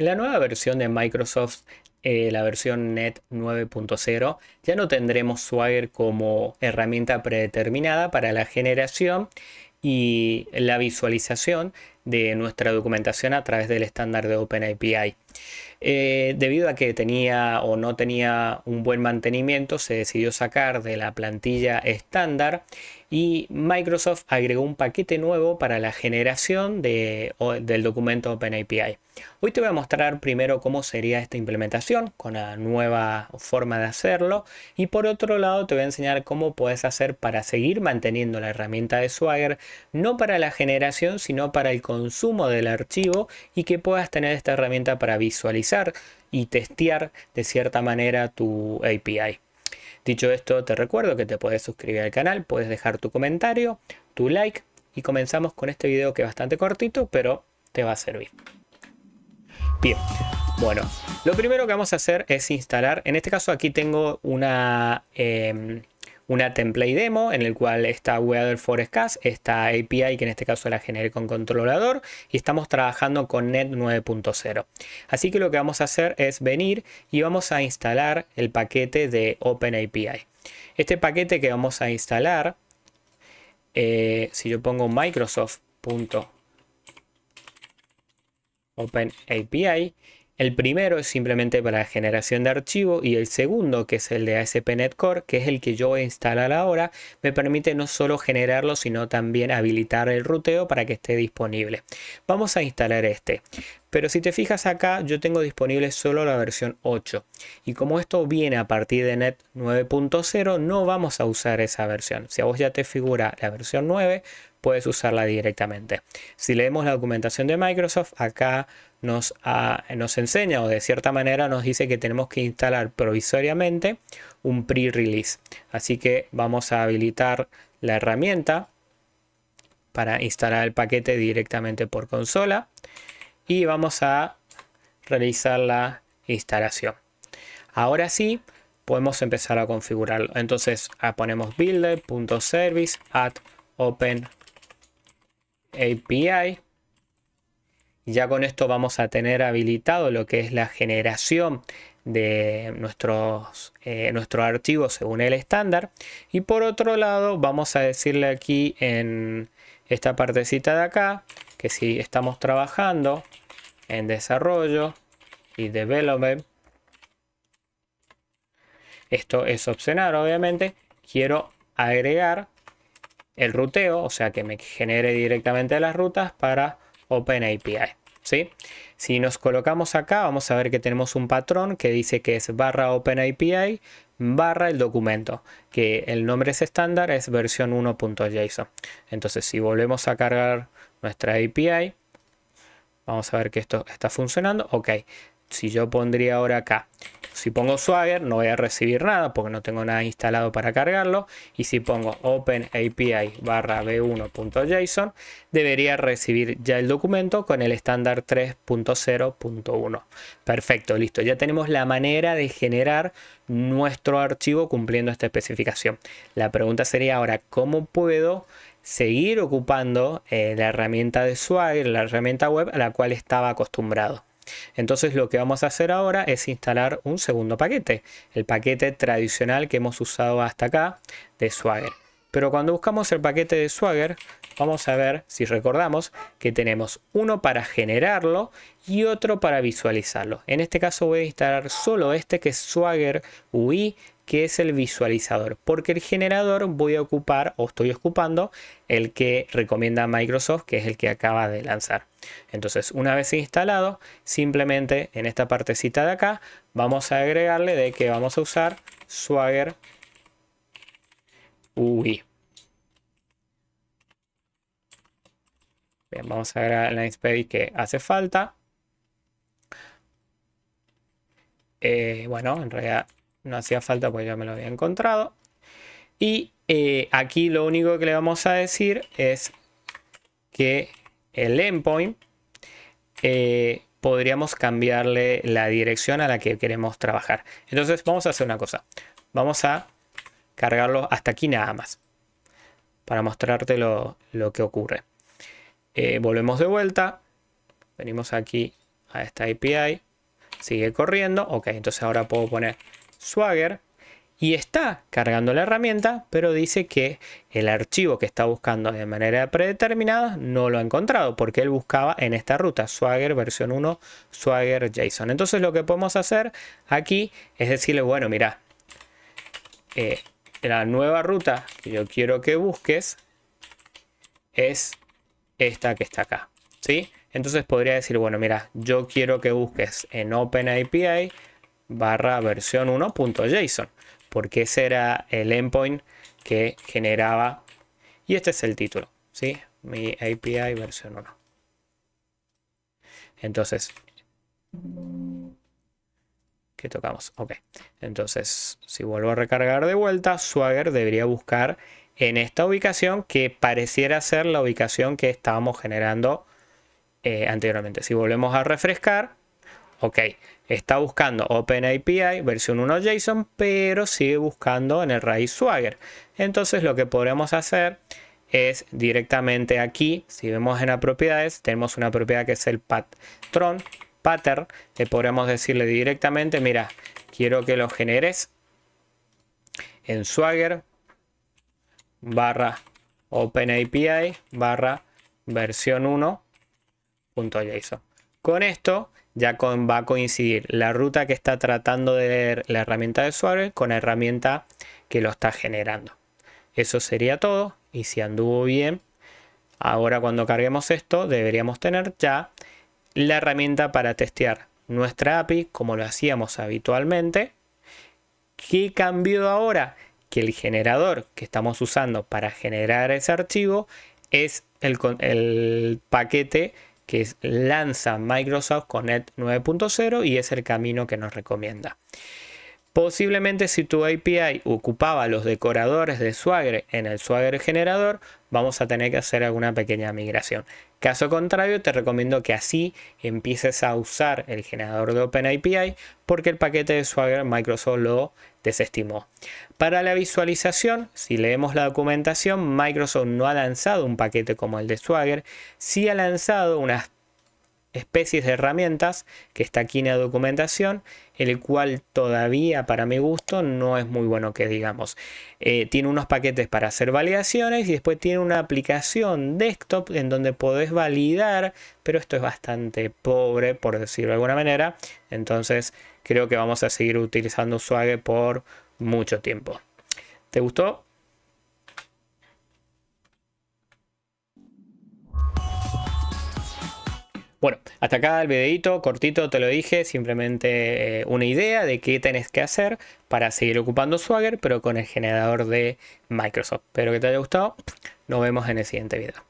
En la nueva versión de Microsoft, eh, la versión Net 9.0, ya no tendremos Swagger como herramienta predeterminada para la generación y la visualización de nuestra documentación a través del estándar de OpenAPI. Eh, debido a que tenía o no tenía un buen mantenimiento, se decidió sacar de la plantilla estándar y Microsoft agregó un paquete nuevo para la generación de, del documento OpenAPI. Hoy te voy a mostrar primero cómo sería esta implementación con la nueva forma de hacerlo y por otro lado te voy a enseñar cómo puedes hacer para seguir manteniendo la herramienta de Swagger, no para la generación sino para el consumo del archivo y que puedas tener esta herramienta para visualizar visualizar y testear de cierta manera tu API. Dicho esto, te recuerdo que te puedes suscribir al canal, puedes dejar tu comentario, tu like y comenzamos con este video que es bastante cortito, pero te va a servir. Bien, bueno, lo primero que vamos a hacer es instalar, en este caso aquí tengo una... Em, una template demo en el cual está Weather Forecast, esta API que en este caso la generé con controlador y estamos trabajando con Net 9.0. Así que lo que vamos a hacer es venir y vamos a instalar el paquete de OpenAPI. Este paquete que vamos a instalar, eh, si yo pongo Microsoft.openAPI, el primero es simplemente para generación de archivo y el segundo, que es el de ASP.NET Core, que es el que yo voy a instalar ahora, me permite no solo generarlo, sino también habilitar el ruteo para que esté disponible. Vamos a instalar este. Pero si te fijas acá, yo tengo disponible solo la versión 8. Y como esto viene a partir de Net 9.0, no vamos a usar esa versión. Si a vos ya te figura la versión 9, puedes usarla directamente. Si leemos la documentación de Microsoft, acá nos, ah, nos enseña o de cierta manera nos dice que tenemos que instalar provisoriamente un pre-release. Así que vamos a habilitar la herramienta para instalar el paquete directamente por consola y vamos a realizar la instalación. Ahora sí, podemos empezar a configurarlo. Entonces ah, ponemos builder.service at open API. Ya con esto vamos a tener habilitado lo que es la generación de nuestros, eh, nuestro archivo según el estándar. Y por otro lado vamos a decirle aquí en esta partecita de acá que si estamos trabajando en desarrollo y development. Esto es opcional, obviamente. Quiero agregar el ruteo, o sea que me genere directamente las rutas para OpenAPI. ¿sí? Si nos colocamos acá, vamos a ver que tenemos un patrón que dice que es barra OpenAPI barra el documento, que el nombre es estándar, es versión 1.json. Entonces si volvemos a cargar nuestra API, Vamos a ver que esto está funcionando. Ok, si yo pondría ahora acá, si pongo Swagger no voy a recibir nada porque no tengo nada instalado para cargarlo. Y si pongo OpenAPI barra b1.json, debería recibir ya el documento con el estándar 3.0.1. Perfecto, listo. Ya tenemos la manera de generar nuestro archivo cumpliendo esta especificación. La pregunta sería ahora, ¿cómo puedo seguir ocupando eh, la herramienta de Swagger, la herramienta web a la cual estaba acostumbrado. Entonces lo que vamos a hacer ahora es instalar un segundo paquete, el paquete tradicional que hemos usado hasta acá de Swagger. Pero cuando buscamos el paquete de Swagger, vamos a ver si recordamos que tenemos uno para generarlo y otro para visualizarlo. En este caso voy a instalar solo este que es Swagger UI que es el visualizador, porque el generador voy a ocupar o estoy ocupando el que recomienda Microsoft, que es el que acaba de lanzar. Entonces, una vez instalado, simplemente en esta partecita de acá vamos a agregarle de que vamos a usar Swagger UI. vamos a agregar la inspedi que hace falta. Eh, bueno, en realidad no hacía falta porque ya me lo había encontrado. Y eh, aquí lo único que le vamos a decir es que el endpoint eh, podríamos cambiarle la dirección a la que queremos trabajar. Entonces vamos a hacer una cosa. Vamos a cargarlo hasta aquí nada más. Para mostrarte lo, que ocurre. Eh, volvemos de vuelta. Venimos aquí a esta API. Sigue corriendo. Ok, entonces ahora puedo poner Swagger y está cargando la herramienta, pero dice que el archivo que está buscando de manera predeterminada no lo ha encontrado porque él buscaba en esta ruta Swagger versión 1, Swagger JSON. Entonces lo que podemos hacer aquí es decirle, bueno, mira, eh, la nueva ruta que yo quiero que busques es esta que está acá, ¿sí? Entonces podría decir, bueno, mira, yo quiero que busques en OpenAPI barra versión 1.json, porque ese era el endpoint que generaba. Y este es el título, ¿sí? Mi API versión 1. Entonces, que tocamos? Ok, entonces si vuelvo a recargar de vuelta, Swagger debería buscar en esta ubicación que pareciera ser la ubicación que estábamos generando eh, anteriormente. Si volvemos a refrescar, ok, está buscando OpenAPI versión 1 JSON, pero sigue buscando en el raíz Swagger. Entonces lo que podremos hacer es directamente aquí, si vemos en las propiedades, tenemos una propiedad que es el patrón, pattern, le podremos decirle directamente, mira, quiero que lo generes en Swagger barra OpenAPI barra versión 1.json. Con esto ya va a coincidir la ruta que está tratando de leer la herramienta de suave con la herramienta que lo está generando. Eso sería todo y si anduvo bien, ahora cuando carguemos esto deberíamos tener ya la herramienta para testear nuestra API como lo hacíamos habitualmente. ¿Qué cambió ahora? Que el generador que estamos usando para generar ese archivo es el, el paquete que lanza Microsoft Connect 9.0 y es el camino que nos recomienda. Posiblemente si tu API ocupaba los decoradores de Swagger en el Swagger generador, vamos a tener que hacer alguna pequeña migración. Caso contrario, te recomiendo que así empieces a usar el generador de OpenAPI porque el paquete de Swagger Microsoft lo desestimó. Para la visualización, si leemos la documentación, Microsoft no ha lanzado un paquete como el de Swagger, sí ha lanzado unas especies de herramientas, que está aquí en la documentación, el cual todavía para mi gusto no es muy bueno que digamos. Eh, tiene unos paquetes para hacer validaciones y después tiene una aplicación desktop en donde podés validar, pero esto es bastante pobre por decirlo de alguna manera, entonces creo que vamos a seguir utilizando Swagger por mucho tiempo. ¿Te gustó? Bueno, hasta acá el videito, cortito, te lo dije, simplemente eh, una idea de qué tenés que hacer para seguir ocupando Swagger, pero con el generador de Microsoft. Espero que te haya gustado, nos vemos en el siguiente video.